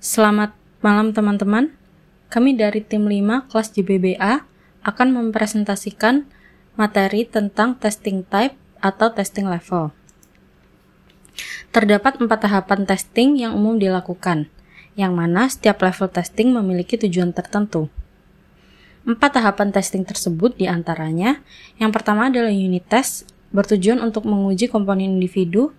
Selamat malam teman-teman. Kami dari tim 5 kelas JBBA akan mempresentasikan materi tentang testing type atau testing level. Terdapat empat tahapan testing yang umum dilakukan, yang mana setiap level testing memiliki tujuan tertentu. Empat tahapan testing tersebut diantaranya, yang pertama adalah unit test, bertujuan untuk menguji komponen individu,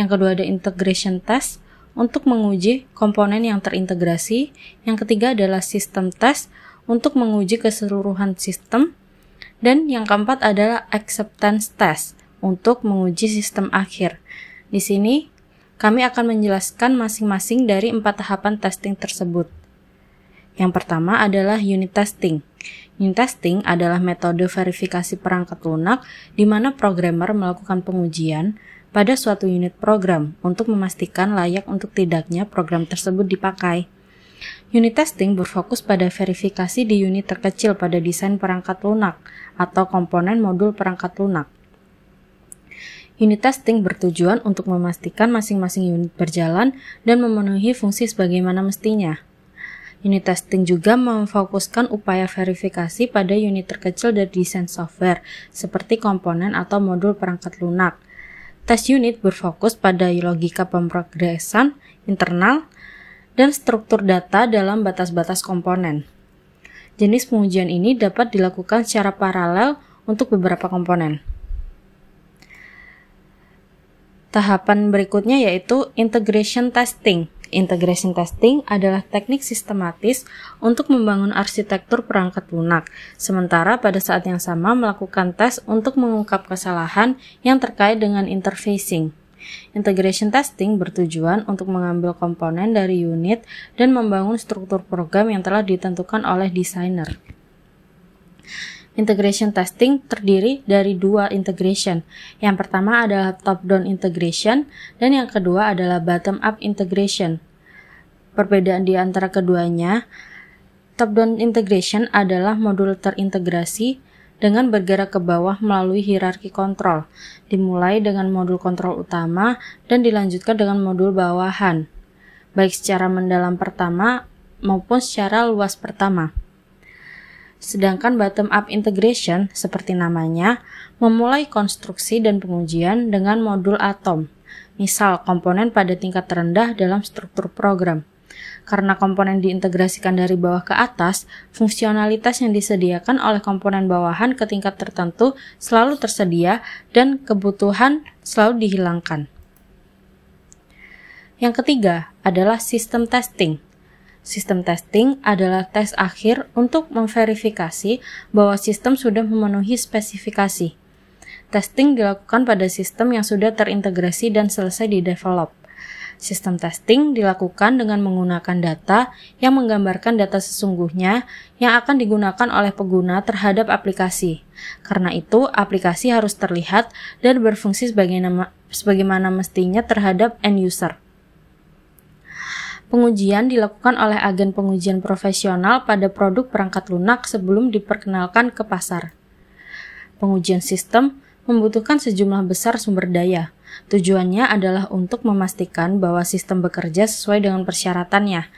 yang kedua ada integration test, untuk menguji komponen yang terintegrasi. Yang ketiga adalah sistem test untuk menguji keseluruhan sistem. Dan yang keempat adalah acceptance test untuk menguji sistem akhir. Di sini kami akan menjelaskan masing-masing dari empat tahapan testing tersebut. Yang pertama adalah unit testing. Unit testing adalah metode verifikasi perangkat lunak di mana programmer melakukan pengujian pada suatu unit program untuk memastikan layak untuk tidaknya program tersebut dipakai. Unit testing berfokus pada verifikasi di unit terkecil pada desain perangkat lunak atau komponen modul perangkat lunak. Unit testing bertujuan untuk memastikan masing-masing unit berjalan dan memenuhi fungsi sebagaimana mestinya. Unit testing juga memfokuskan upaya verifikasi pada unit terkecil dari desain software, seperti komponen atau modul perangkat lunak, Tes unit berfokus pada logika pemrogresan internal dan struktur data dalam batas-batas komponen. Jenis pengujian ini dapat dilakukan secara paralel untuk beberapa komponen. Tahapan berikutnya yaitu integration testing Integration testing adalah teknik sistematis untuk membangun arsitektur perangkat lunak, sementara pada saat yang sama melakukan tes untuk mengungkap kesalahan yang terkait dengan interfacing. Integration testing bertujuan untuk mengambil komponen dari unit dan membangun struktur program yang telah ditentukan oleh desainer. Integration testing terdiri dari dua integration. Yang pertama adalah top-down integration dan yang kedua adalah bottom-up integration. Perbedaan di antara keduanya, top-down integration adalah modul terintegrasi dengan bergerak ke bawah melalui hierarki kontrol, dimulai dengan modul kontrol utama dan dilanjutkan dengan modul bawahan, baik secara mendalam pertama maupun secara luas pertama. Sedangkan bottom-up integration, seperti namanya, memulai konstruksi dan pengujian dengan modul atom, misal komponen pada tingkat terendah dalam struktur program. Karena komponen diintegrasikan dari bawah ke atas, fungsionalitas yang disediakan oleh komponen bawahan ke tingkat tertentu selalu tersedia dan kebutuhan selalu dihilangkan. Yang ketiga adalah sistem testing. Sistem testing adalah tes akhir untuk memverifikasi bahwa sistem sudah memenuhi spesifikasi. Testing dilakukan pada sistem yang sudah terintegrasi dan selesai di develop. Sistem testing dilakukan dengan menggunakan data yang menggambarkan data sesungguhnya yang akan digunakan oleh pengguna terhadap aplikasi. Karena itu, aplikasi harus terlihat dan berfungsi sebagaimana mestinya terhadap end user. Pengujian dilakukan oleh agen pengujian profesional pada produk perangkat lunak sebelum diperkenalkan ke pasar. Pengujian sistem membutuhkan sejumlah besar sumber daya. Tujuannya adalah untuk memastikan bahwa sistem bekerja sesuai dengan persyaratannya.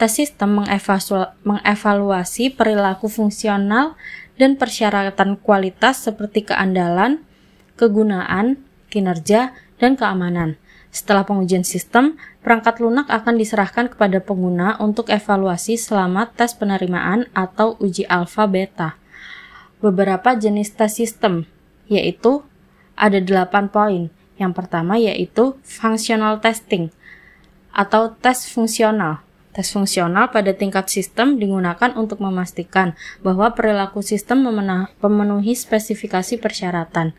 Tes sistem mengevaluasi perilaku fungsional dan persyaratan kualitas seperti keandalan, kegunaan, kinerja, dan keamanan. Setelah pengujian sistem, perangkat lunak akan diserahkan kepada pengguna untuk evaluasi selama tes penerimaan atau uji alfa beta. Beberapa jenis tes sistem, yaitu ada 8 poin. Yang pertama yaitu functional testing atau tes fungsional. Tes fungsional pada tingkat sistem digunakan untuk memastikan bahwa perilaku sistem memenuhi spesifikasi persyaratan.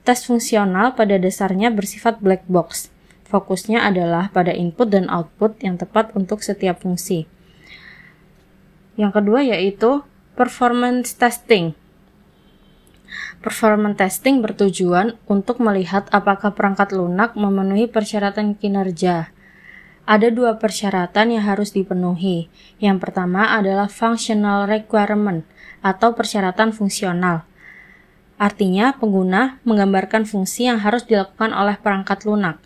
Tes fungsional pada dasarnya bersifat black box. Fokusnya adalah pada input dan output yang tepat untuk setiap fungsi. Yang kedua yaitu performance testing. Performance testing bertujuan untuk melihat apakah perangkat lunak memenuhi persyaratan kinerja. Ada dua persyaratan yang harus dipenuhi. Yang pertama adalah functional requirement atau persyaratan fungsional. Artinya, pengguna menggambarkan fungsi yang harus dilakukan oleh perangkat lunak.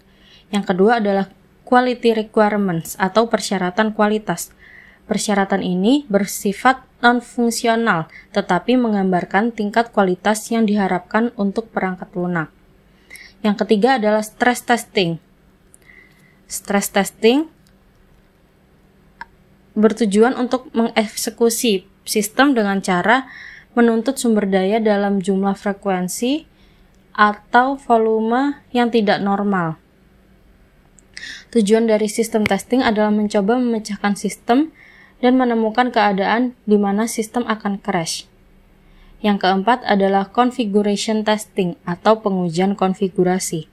Yang kedua adalah quality requirements atau persyaratan kualitas. Persyaratan ini bersifat non-fungsional, tetapi menggambarkan tingkat kualitas yang diharapkan untuk perangkat lunak. Yang ketiga adalah stress testing. Stress testing bertujuan untuk mengeksekusi sistem dengan cara menuntut sumber daya dalam jumlah frekuensi atau volume yang tidak normal. Tujuan dari sistem testing adalah mencoba memecahkan sistem dan menemukan keadaan di mana sistem akan crash. Yang keempat adalah configuration testing atau pengujian konfigurasi.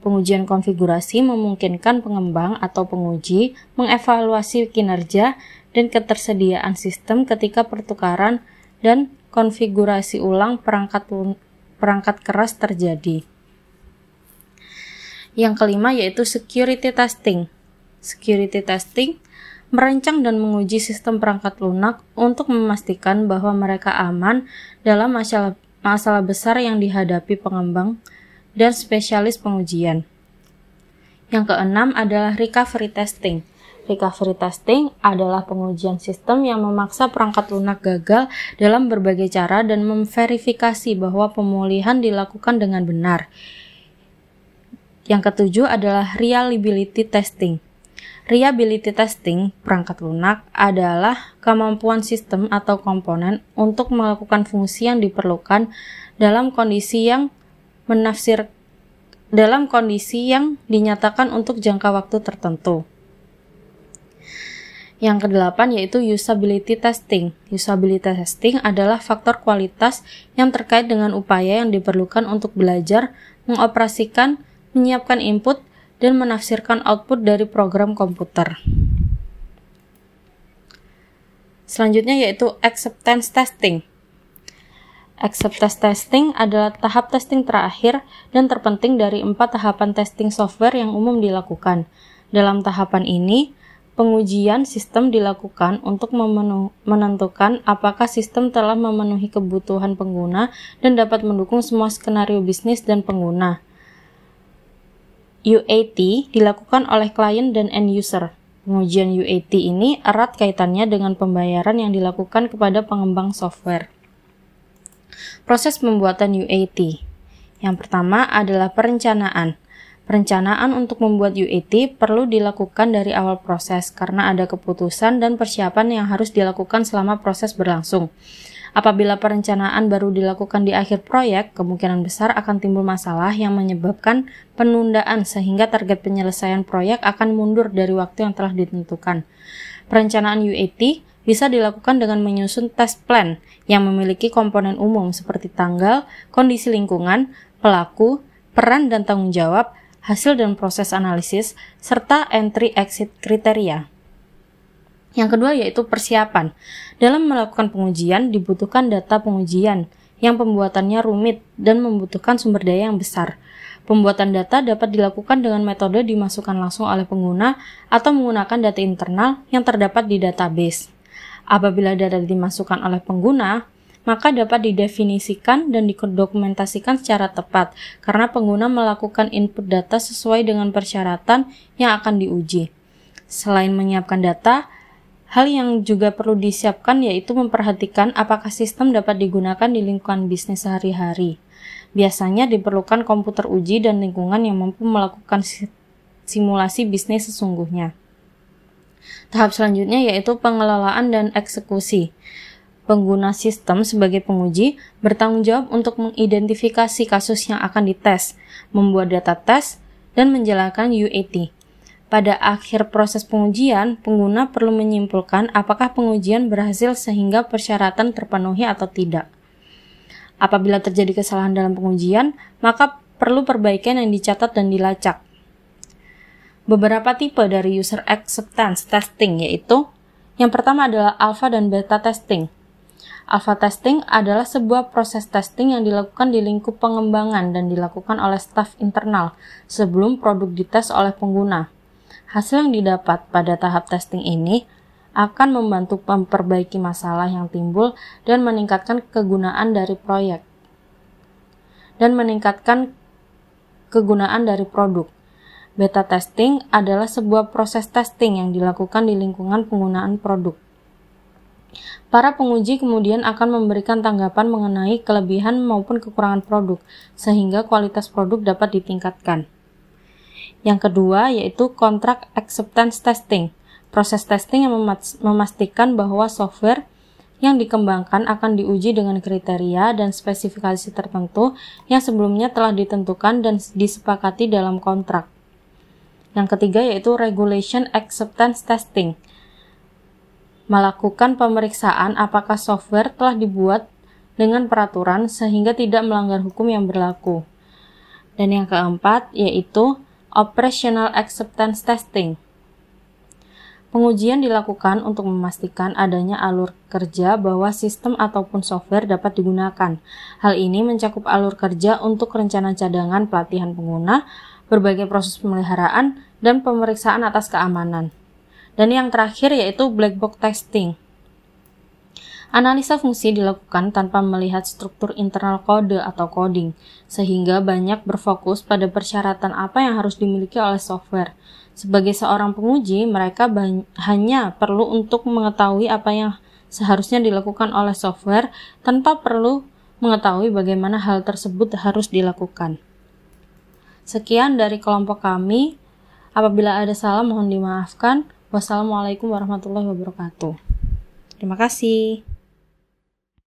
Pengujian konfigurasi memungkinkan pengembang atau penguji mengevaluasi kinerja dan ketersediaan sistem ketika pertukaran dan konfigurasi ulang perangkat perangkat keras terjadi. Yang kelima yaitu security testing. Security testing merancang dan menguji sistem perangkat lunak untuk memastikan bahwa mereka aman dalam masalah, masalah besar yang dihadapi pengembang dan spesialis pengujian. Yang keenam adalah recovery testing. Recovery testing adalah pengujian sistem yang memaksa perangkat lunak gagal dalam berbagai cara dan memverifikasi bahwa pemulihan dilakukan dengan benar. Yang ketujuh adalah reliability testing. Reliability testing perangkat lunak adalah kemampuan sistem atau komponen untuk melakukan fungsi yang diperlukan dalam kondisi yang menafsir dalam kondisi yang dinyatakan untuk jangka waktu tertentu. Yang kedelapan yaitu usability testing. Usability testing adalah faktor kualitas yang terkait dengan upaya yang diperlukan untuk belajar mengoperasikan menyiapkan input, dan menafsirkan output dari program komputer. Selanjutnya yaitu acceptance testing. Acceptance testing adalah tahap testing terakhir dan terpenting dari empat tahapan testing software yang umum dilakukan. Dalam tahapan ini, pengujian sistem dilakukan untuk menentukan apakah sistem telah memenuhi kebutuhan pengguna dan dapat mendukung semua skenario bisnis dan pengguna. UAT dilakukan oleh klien dan end user. Pengujian UAT ini erat kaitannya dengan pembayaran yang dilakukan kepada pengembang software. Proses pembuatan UAT. Yang pertama adalah perencanaan. Perencanaan untuk membuat UAT perlu dilakukan dari awal proses karena ada keputusan dan persiapan yang harus dilakukan selama proses berlangsung. Apabila perencanaan baru dilakukan di akhir proyek, kemungkinan besar akan timbul masalah yang menyebabkan penundaan sehingga target penyelesaian proyek akan mundur dari waktu yang telah ditentukan. Perencanaan UAT bisa dilakukan dengan menyusun test plan yang memiliki komponen umum seperti tanggal, kondisi lingkungan, pelaku, peran dan tanggung jawab, hasil dan proses analisis, serta entry exit kriteria. Yang kedua yaitu persiapan. Dalam melakukan pengujian dibutuhkan data pengujian yang pembuatannya rumit dan membutuhkan sumber daya yang besar. Pembuatan data dapat dilakukan dengan metode dimasukkan langsung oleh pengguna atau menggunakan data internal yang terdapat di database. Apabila data dimasukkan oleh pengguna, maka dapat didefinisikan dan didokumentasikan secara tepat karena pengguna melakukan input data sesuai dengan persyaratan yang akan diuji. Selain menyiapkan data, Hal yang juga perlu disiapkan yaitu memperhatikan apakah sistem dapat digunakan di lingkungan bisnis sehari-hari. Biasanya diperlukan komputer uji dan lingkungan yang mampu melakukan simulasi bisnis sesungguhnya. Tahap selanjutnya yaitu pengelolaan dan eksekusi. Pengguna sistem sebagai penguji bertanggung jawab untuk mengidentifikasi kasus yang akan dites, membuat data tes, dan menjalankan UAT. Pada akhir proses pengujian, pengguna perlu menyimpulkan apakah pengujian berhasil sehingga persyaratan terpenuhi atau tidak. Apabila terjadi kesalahan dalam pengujian, maka perlu perbaikan yang dicatat dan dilacak. Beberapa tipe dari user acceptance testing yaitu yang pertama adalah alpha dan beta testing. Alpha testing adalah sebuah proses testing yang dilakukan di lingkup pengembangan dan dilakukan oleh staf internal sebelum produk dites oleh pengguna. Hasil yang didapat pada tahap testing ini akan membantu memperbaiki masalah yang timbul dan meningkatkan kegunaan dari proyek dan meningkatkan kegunaan dari produk. Beta testing adalah sebuah proses testing yang dilakukan di lingkungan penggunaan produk. Para penguji kemudian akan memberikan tanggapan mengenai kelebihan maupun kekurangan produk, sehingga kualitas produk dapat ditingkatkan. Yang kedua yaitu kontrak acceptance testing. Proses testing yang memastikan bahwa software yang dikembangkan akan diuji dengan kriteria dan spesifikasi tertentu yang sebelumnya telah ditentukan dan disepakati dalam kontrak. Yang ketiga yaitu regulation acceptance testing. Melakukan pemeriksaan apakah software telah dibuat dengan peraturan sehingga tidak melanggar hukum yang berlaku. Dan yang keempat yaitu Operational Acceptance Testing. Pengujian dilakukan untuk memastikan adanya alur kerja bahwa sistem ataupun software dapat digunakan. Hal ini mencakup alur kerja untuk rencana cadangan pelatihan pengguna, berbagai proses pemeliharaan, dan pemeriksaan atas keamanan. Dan yang terakhir yaitu black box testing. Analisa fungsi dilakukan tanpa melihat struktur internal kode atau coding, sehingga banyak berfokus pada persyaratan apa yang harus dimiliki oleh software. Sebagai seorang penguji, mereka hanya perlu untuk mengetahui apa yang seharusnya dilakukan oleh software tanpa perlu mengetahui bagaimana hal tersebut harus dilakukan. Sekian dari kelompok kami. Apabila ada salah mohon dimaafkan. Wassalamualaikum warahmatullahi wabarakatuh. Terima kasih.